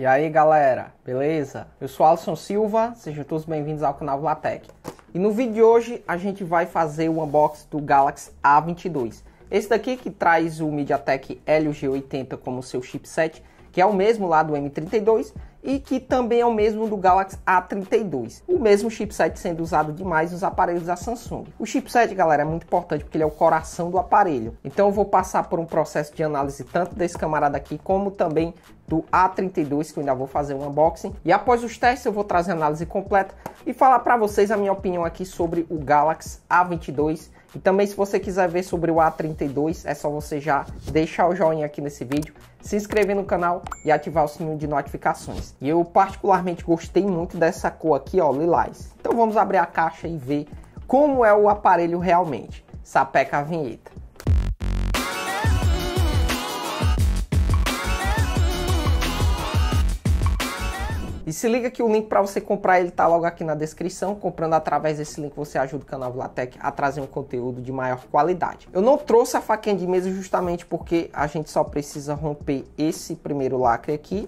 E aí galera, beleza? Eu sou Alisson Silva, sejam todos bem-vindos ao canal Vlatec. E no vídeo de hoje a gente vai fazer o unboxing do Galaxy A22. Esse daqui que traz o MediaTek Helio G80 como seu chipset, que é o mesmo lá do M32, e que também é o mesmo do Galaxy A32. O mesmo chipset sendo usado demais nos aparelhos da Samsung. O chipset, galera, é muito importante porque ele é o coração do aparelho. Então eu vou passar por um processo de análise tanto desse camarada aqui como também do A32 que eu ainda vou fazer um unboxing e após os testes eu vou trazer a análise completa e falar para vocês a minha opinião aqui sobre o Galaxy A22 e também se você quiser ver sobre o A32, é só você já deixar o joinha aqui nesse vídeo, se inscrever no canal e ativar o sininho de notificações. E eu particularmente gostei muito dessa cor aqui, ó, lilás. Então vamos abrir a caixa e ver como é o aparelho realmente. Sapeca a vinheta. E se liga que o link para você comprar ele tá logo aqui na descrição. Comprando através desse link você ajuda o canal Vlatec a trazer um conteúdo de maior qualidade. Eu não trouxe a faquinha de mesa justamente porque a gente só precisa romper esse primeiro lacre aqui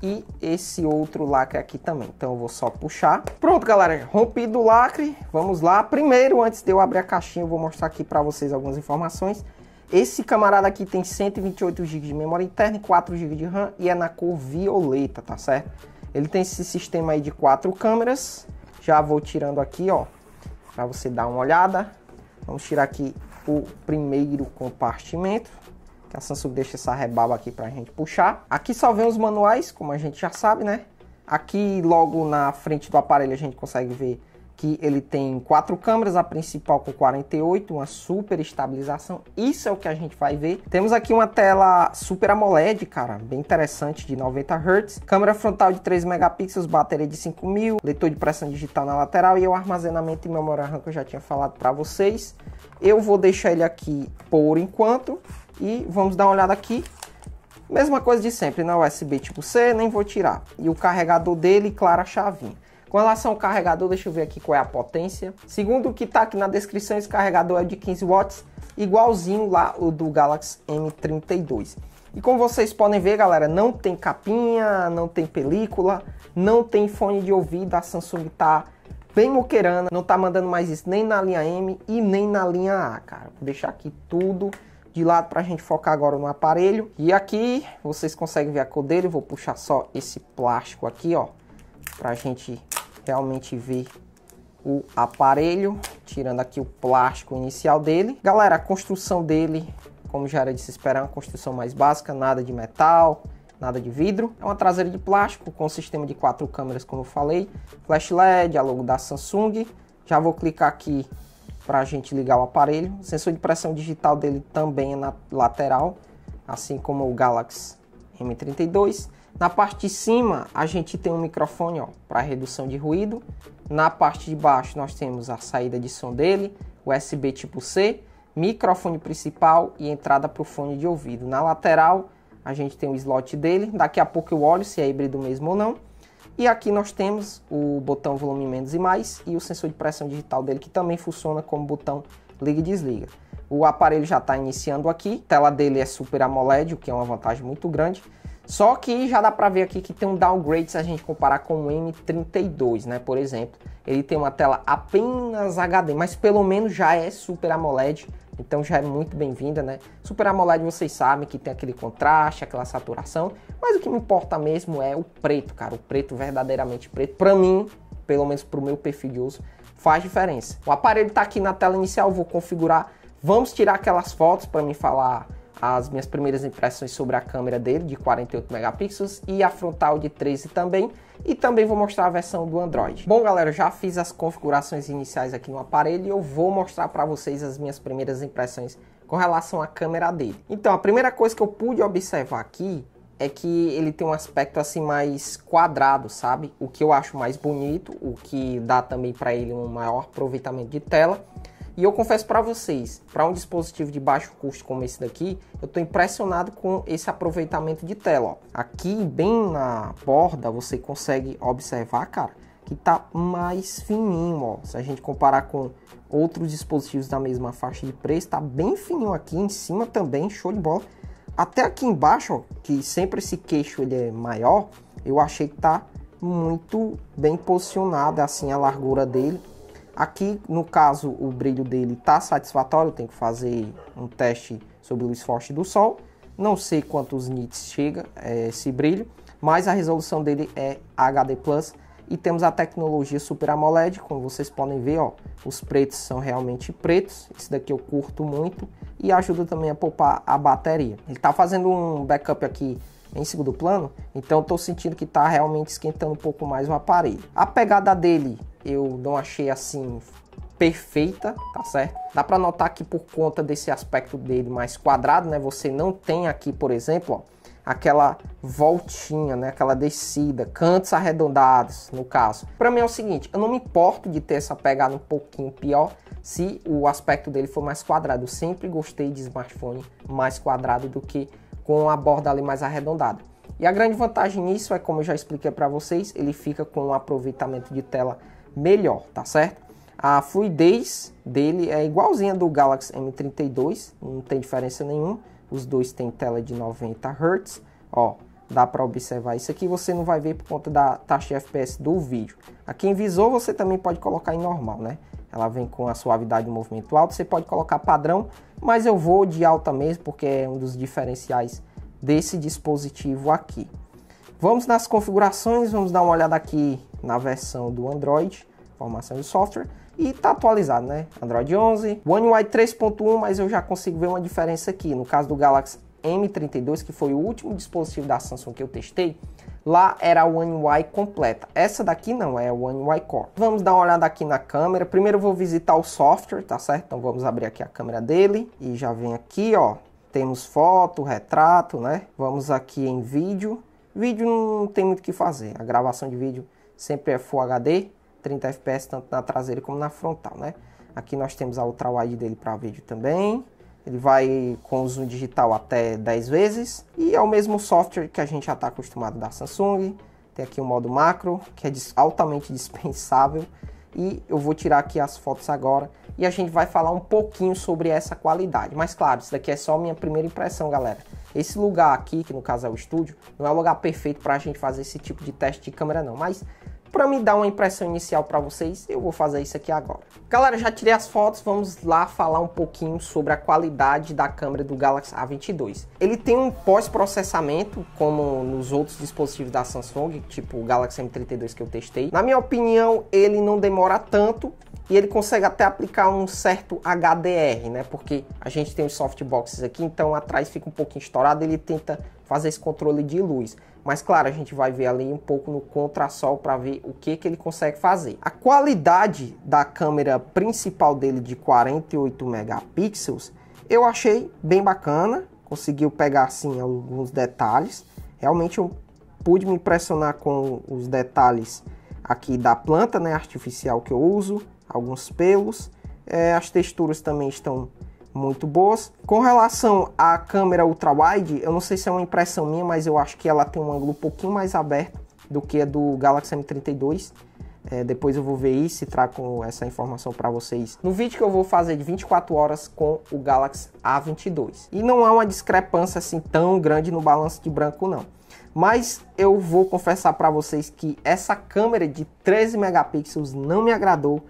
e esse outro lacre aqui também. Então eu vou só puxar. Pronto, galera, rompido o lacre. Vamos lá. Primeiro, antes de eu abrir a caixinha, eu vou mostrar aqui para vocês algumas informações. Esse camarada aqui tem 128 GB de memória interna e 4 GB de RAM e é na cor violeta, tá certo? Ele tem esse sistema aí de quatro câmeras. Já vou tirando aqui, ó, para você dar uma olhada. Vamos tirar aqui o primeiro compartimento. Que a Samsung deixa essa rebaba aqui para a gente puxar. Aqui só vem os manuais, como a gente já sabe, né? Aqui logo na frente do aparelho a gente consegue ver que ele tem quatro câmeras, a principal com 48, uma super estabilização. Isso é o que a gente vai ver. Temos aqui uma tela Super AMOLED, cara, bem interessante, de 90 Hz. Câmera frontal de 3 megapixels, bateria de 5000, leitor de pressão digital na lateral e o armazenamento e memória RAM que eu já tinha falado para vocês. Eu vou deixar ele aqui por enquanto e vamos dar uma olhada aqui. Mesma coisa de sempre, não né? USB tipo C, nem vou tirar. E o carregador dele, claro, a chavinha. Com relação ao carregador, deixa eu ver aqui qual é a potência. Segundo o que está aqui na descrição, esse carregador é de 15 watts, igualzinho lá o do Galaxy M32. E como vocês podem ver, galera, não tem capinha, não tem película, não tem fone de ouvido, a Samsung tá bem moqueirana, não tá mandando mais isso nem na linha M e nem na linha A, cara. Vou deixar aqui tudo de lado para a gente focar agora no aparelho. E aqui vocês conseguem ver a cor dele, vou puxar só esse plástico aqui, ó, para a gente realmente ver o aparelho, tirando aqui o plástico inicial dele. Galera, a construção dele, como já era de se esperar, é uma construção mais básica, nada de metal, nada de vidro. É uma traseira de plástico com um sistema de quatro câmeras, como eu falei, flash LED, a logo da Samsung. Já vou clicar aqui para a gente ligar o aparelho. O sensor de pressão digital dele também é na lateral, assim como o Galaxy M32. Na parte de cima, a gente tem um microfone para redução de ruído. Na parte de baixo, nós temos a saída de som dele, USB tipo C, microfone principal e entrada para o fone de ouvido. Na lateral, a gente tem o slot dele. Daqui a pouco eu olho se é híbrido mesmo ou não. E aqui nós temos o botão volume menos e mais e o sensor de pressão digital dele que também funciona como botão liga e desliga. O aparelho já está iniciando aqui, a tela dele é Super AMOLED, o que é uma vantagem muito grande. Só que já dá para ver aqui que tem um downgrade se a gente comparar com o M32, né? Por exemplo, ele tem uma tela apenas HD, mas pelo menos já é Super AMOLED, então já é muito bem-vinda, né? Super AMOLED vocês sabem que tem aquele contraste, aquela saturação, mas o que me importa mesmo é o preto, cara. O preto verdadeiramente preto, para mim, pelo menos para o meu perfil de uso, faz diferença. O aparelho está aqui na tela inicial, vou configurar, vamos tirar aquelas fotos para me falar as minhas primeiras impressões sobre a câmera dele de 48 megapixels e a frontal de 13 também. E também vou mostrar a versão do Android. Bom galera, já fiz as configurações iniciais aqui no aparelho e eu vou mostrar para vocês as minhas primeiras impressões com relação à câmera dele. Então a primeira coisa que eu pude observar aqui é que ele tem um aspecto assim mais quadrado, sabe? O que eu acho mais bonito, o que dá também para ele um maior aproveitamento de tela e eu confesso para vocês, para um dispositivo de baixo custo como esse daqui, eu estou impressionado com esse aproveitamento de tela. Ó. Aqui bem na borda você consegue observar, cara, que tá mais fininho, ó. Se a gente comparar com outros dispositivos da mesma faixa de preço, tá bem fininho aqui em cima também, show de bola. Até aqui embaixo, ó, que sempre esse queixo ele é maior, eu achei que tá muito bem posicionada assim a largura dele Aqui, no caso, o brilho dele está satisfatório, tem que fazer um teste sobre o esforço do Sol. Não sei quantos nits chega é, esse brilho, mas a resolução dele é HD+, e temos a tecnologia Super AMOLED, como vocês podem ver, ó, os pretos são realmente pretos, esse daqui eu curto muito, e ajuda também a poupar a bateria. Ele está fazendo um backup aqui em segundo plano, então estou sentindo que está realmente esquentando um pouco mais o aparelho. A pegada dele eu não achei assim perfeita, tá certo? Dá para notar que por conta desse aspecto dele mais quadrado, né, você não tem aqui, por exemplo, ó, aquela voltinha, né? aquela descida, cantos arredondados, no caso. Para mim é o seguinte, eu não me importo de ter essa pegada um pouquinho pior se o aspecto dele for mais quadrado. Eu sempre gostei de smartphone mais quadrado do que com a borda ali mais arredondada. E a grande vantagem nisso é, como eu já expliquei para vocês, ele fica com um aproveitamento de tela melhor, tá certo? A fluidez dele é igualzinha do Galaxy M32, não tem diferença nenhuma. Os dois têm tela de 90 Hz, ó, dá para observar isso aqui, você não vai ver por conta da taxa de FPS do vídeo. Aqui em visor você também pode colocar em normal, né? ela vem com a suavidade do movimento alto. Você pode colocar padrão, mas eu vou de alta mesmo, porque é um dos diferenciais desse dispositivo aqui. Vamos nas configurações, vamos dar uma olhada aqui na versão do Android, formação de software, e tá atualizado, né? Android 11, One UI 3.1, mas eu já consigo ver uma diferença aqui. No caso do Galaxy M32, que foi o último dispositivo da Samsung que eu testei, lá era a One UI completa. Essa daqui não, é a One UI Core. Vamos dar uma olhada aqui na câmera. Primeiro eu vou visitar o software, tá certo? Então vamos abrir aqui a câmera dele e já vem aqui, ó. Temos foto, retrato, né? Vamos aqui em vídeo. Vídeo não tem muito o que fazer. A gravação de vídeo sempre é Full HD, 30 FPS tanto na traseira como na frontal, né? Aqui nós temos a ultra wide dele para vídeo também. Ele vai com zoom digital até 10 vezes e é o mesmo software que a gente já está acostumado da Samsung. Tem aqui o modo macro, que é altamente dispensável. E eu vou tirar aqui as fotos agora e a gente vai falar um pouquinho sobre essa qualidade. Mas claro, isso daqui é só minha primeira impressão, galera. Esse lugar aqui, que no caso é o estúdio, não é o lugar perfeito para a gente fazer esse tipo de teste de câmera não, mas para me dar uma impressão inicial para vocês, eu vou fazer isso aqui agora. Galera, já tirei as fotos, vamos lá falar um pouquinho sobre a qualidade da câmera do Galaxy A22. Ele tem um pós-processamento, como nos outros dispositivos da Samsung, tipo o Galaxy M32 que eu testei. Na minha opinião, ele não demora tanto e ele consegue até aplicar um certo HDR, né? Porque a gente tem os softboxes aqui, então atrás fica um pouquinho estourado, ele tenta fazer esse controle de luz. Mas claro, a gente vai ver ali um pouco no contrasol para ver o que, que ele consegue fazer. A qualidade da câmera principal dele de 48 megapixels eu achei bem bacana, conseguiu pegar assim alguns detalhes. Realmente eu pude me impressionar com os detalhes aqui da planta né, artificial que eu uso, alguns pelos. É, as texturas também estão muito boas. Com relação à câmera ultra-wide, eu não sei se é uma impressão minha, mas eu acho que ela tem um ângulo um pouquinho mais aberto do que a do Galaxy M32. É, depois eu vou ver isso e trago essa informação para vocês no vídeo que eu vou fazer de 24 horas com o Galaxy A22. E não há uma discrepância assim tão grande no balanço de branco não. Mas eu vou confessar para vocês que essa câmera de 13 megapixels não me agradou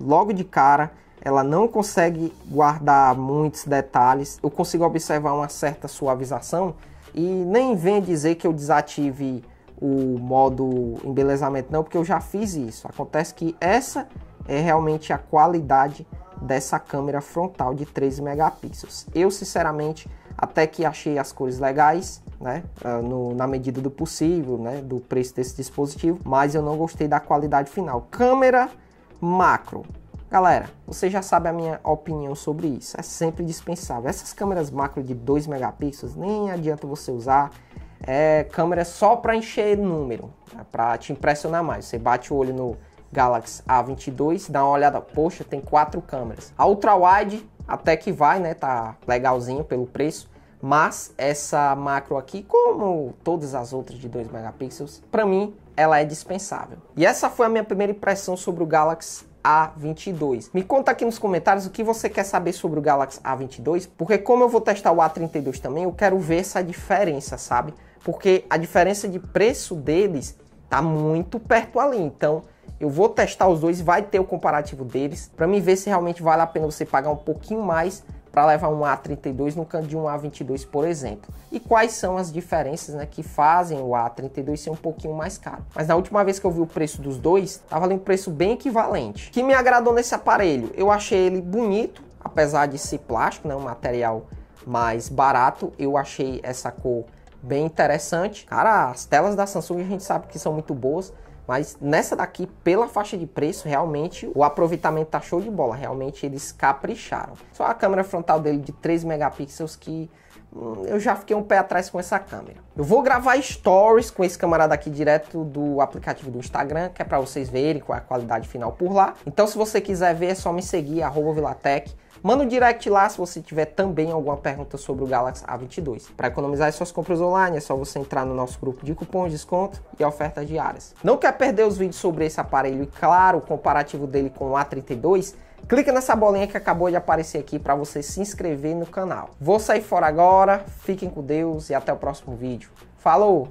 logo de cara ela não consegue guardar muitos detalhes. Eu consigo observar uma certa suavização e nem vem dizer que eu desative o modo embelezamento não, porque eu já fiz isso. Acontece que essa é realmente a qualidade dessa câmera frontal de 13 megapixels. Eu sinceramente até que achei as cores legais, né, ah, no, na medida do possível, né, do preço desse dispositivo, mas eu não gostei da qualidade final. Câmera macro, Galera, você já sabe a minha opinião sobre isso, é sempre dispensável. Essas câmeras macro de 2 megapixels nem adianta você usar, é câmera é só para encher número, né? para te impressionar mais. Você bate o olho no Galaxy A22, dá uma olhada, poxa, tem quatro câmeras. A ultra wide até que vai, né? Tá legalzinho pelo preço, mas essa macro aqui, como todas as outras de 2 megapixels, para mim ela é dispensável. E essa foi a minha primeira impressão sobre o Galaxy a22. Me conta aqui nos comentários o que você quer saber sobre o Galaxy A22, porque como eu vou testar o A32 também, eu quero ver essa diferença, sabe? Porque a diferença de preço deles tá muito perto ali, então eu vou testar os dois, vai ter o comparativo deles, para mim ver se realmente vale a pena você pagar um pouquinho mais para levar um A32 no canto de um A22, por exemplo. E quais são as diferenças né, que fazem o A32 ser um pouquinho mais caro. Mas na última vez que eu vi o preço dos dois, estava ali um preço bem equivalente. O que me agradou nesse aparelho? Eu achei ele bonito, apesar de ser plástico, né, um material mais barato, eu achei essa cor bem interessante. Cara, as telas da Samsung a gente sabe que são muito boas. Mas nessa daqui, pela faixa de preço, realmente o aproveitamento tá show de bola. Realmente eles capricharam. Só a câmera frontal dele de 3 megapixels que hum, eu já fiquei um pé atrás com essa câmera. Eu vou gravar stories com esse camarada aqui direto do aplicativo do Instagram, que é para vocês verem qual é a qualidade final por lá. Então se você quiser ver, é só me seguir, arroba Vilatec. Manda um direct lá se você tiver também alguma pergunta sobre o Galaxy A22. Para economizar suas compras online, é só você entrar no nosso grupo de cupons, desconto e ofertas diárias. Não quer perder os vídeos sobre esse aparelho e, claro, o comparativo dele com o A32? Clica nessa bolinha que acabou de aparecer aqui para você se inscrever no canal. Vou sair fora agora, fiquem com Deus e até o próximo vídeo. Falou!